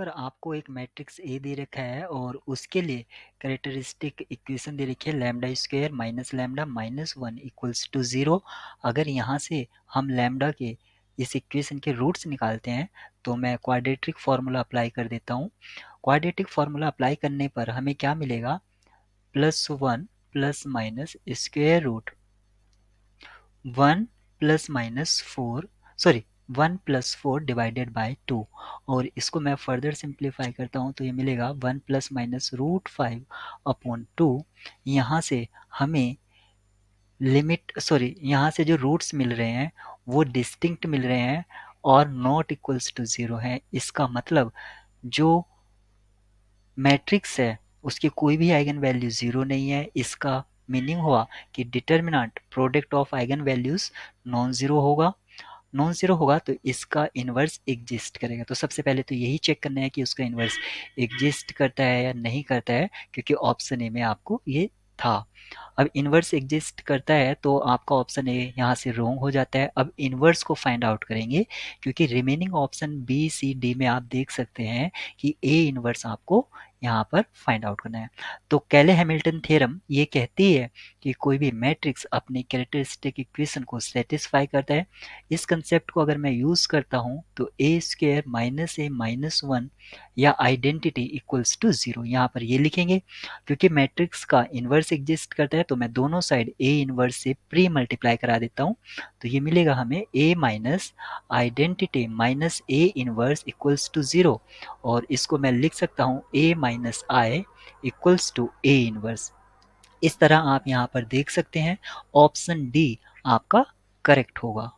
पर आपको एक मैट्रिक्स ए दे रखा है और उसके लिए करेक्टरिस्टिक इक्वेशन दे रखी है lambda square minus lambda minus one equals to zero अगर यहाँ से हम लैमडा के इस इक्वेशन के रूट्स निकालते हैं तो मैं क्वाड्रेटिक फार्मूला अप्लाई कर देता हूँ क्वाड्रेटिक फार्मूला अप्लाई करने पर हमें क्या मिलेगा plus one plus minus square root one plus minus four sorry one plus four divided by two और इसको मैं फर्दर सिंप्लीफाई करता हूँ तो ये मिलेगा one plus minus root five upon two यहाँ से हमें लिमिट सॉरी यहाँ से जो रूट्स मिल रहे हैं वो डिस्टिंक्ट मिल रहे हैं और नॉट इक्वल्स टू ज़ीरो है इसका मतलब जो मैट्रिक्स है उसकी कोई भी आइगन वैल्यू ज़ीरो नहीं है इसका मीनिंग हुआ कि determinant product of eigen values non zero होगा नॉन ज़ीरो होगा तो इसका इन्वर्स एग्जिस्ट करेगा तो सबसे पहले तो यही चेक करना है कि उसका इन्वर्स एग्जिस्ट करता है या नहीं करता है क्योंकि ऑप्शन ए में आपको ये था अब इन्वर्स एग्जिस्ट करता है तो आपका ऑप्शन ए यहाँ से रोंग हो जाता है अब इन्वर्स को फाइंड आउट करेंगे क्योंकि remaining option B C D में आप देख सकते हैं कि ए इन्वर्स आपको यहाँ पर फाइंड आउट करना है तो कैले हैमिल्टन थ्योरम ये कहती है कि कोई भी मैट्रिक्स अपने कैरेक्टरिस्टिक इक्वेशन को सेटिस्फाई करता है इस कंसेप्ट को अगर मैं यूज़ करता हूँ तो A square minus A minus one या आइडेंटिटी इक्वल्स टू ज़ीरो यहाँ पर ये लिखेंगे क्योंकि मैट्रिक्स का इन्वर्स एग्जिस्ट करता है तो मैं दोनों साइड ए इन्वर्स से प्री मल्टीप्लाई करा देता हूँ तो ये मिलेगा हमें A minus identity minus A inverse equals to zero और इसको मैं लिख सकता हूँ A minus minus I equals to A inverse इस तरह आप यहाँ पर देख सकते हैं ऑप्शन डी आपका करेक्ट होगा